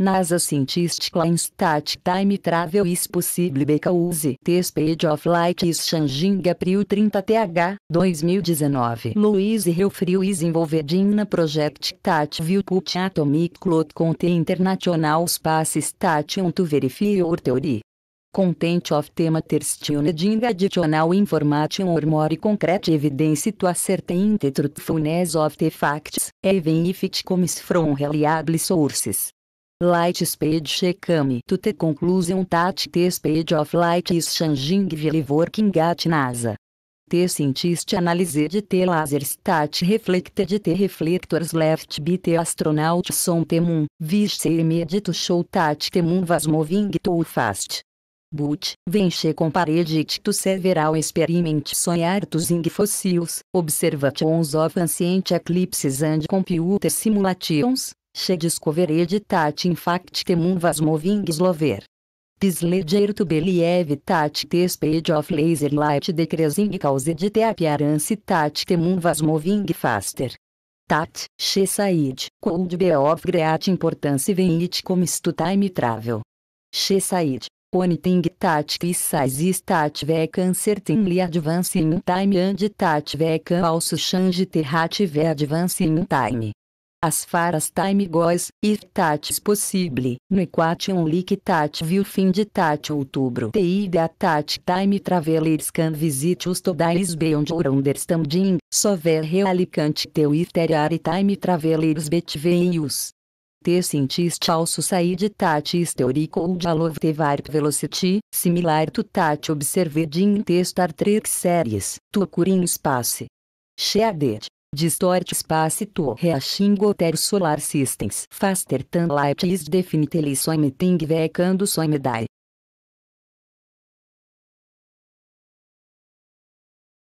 NASA scientist claims that time travel is possible because the speed of light is changing April 30 th, 2019. Louise Helfrey is involved in a project that will put atomic clock on the international space station to verify your theory. Content of the matter tuned in additional information or more concrete evidence to ascertain the truthfulness of the facts, even if it comes from reliable sources. Light speed Shekami to the conclusion that the speed of light is changing while working at NASA. The scientist analyzed the lasers that reflected the reflectors left by the astronauts on the moon, which seemed to show that the moon was moving too fast. But, venche compared it to several experiments on using fossils, observations of ancient eclipses and computer simulations, Che Shediscoveredet in factemum vasmovings lover. Pisleger to believ tat speed of laser light decreasing cause de te appearance tat temun vasmoving faster. Tat, she said, could be of great importance when it comes to time travel. She said, Oniting Tatic Size Tat Vecan Certainly in Time and Tat Vecan Also Change Terrat Ve in Time as faras time goes, no possible, nequation tat viu fim de tat outubro TI de tat time travelers can visit os todais beyond your understanding, sover realicante teu e time travelers betveus. Te sentiste also de tat historical dialogue te varp velocity, similar to tat observed in te Star Trek series, tu curin space. Sheadet. Distort space to reaching outer solar systems faster than light is definitely something ve can do some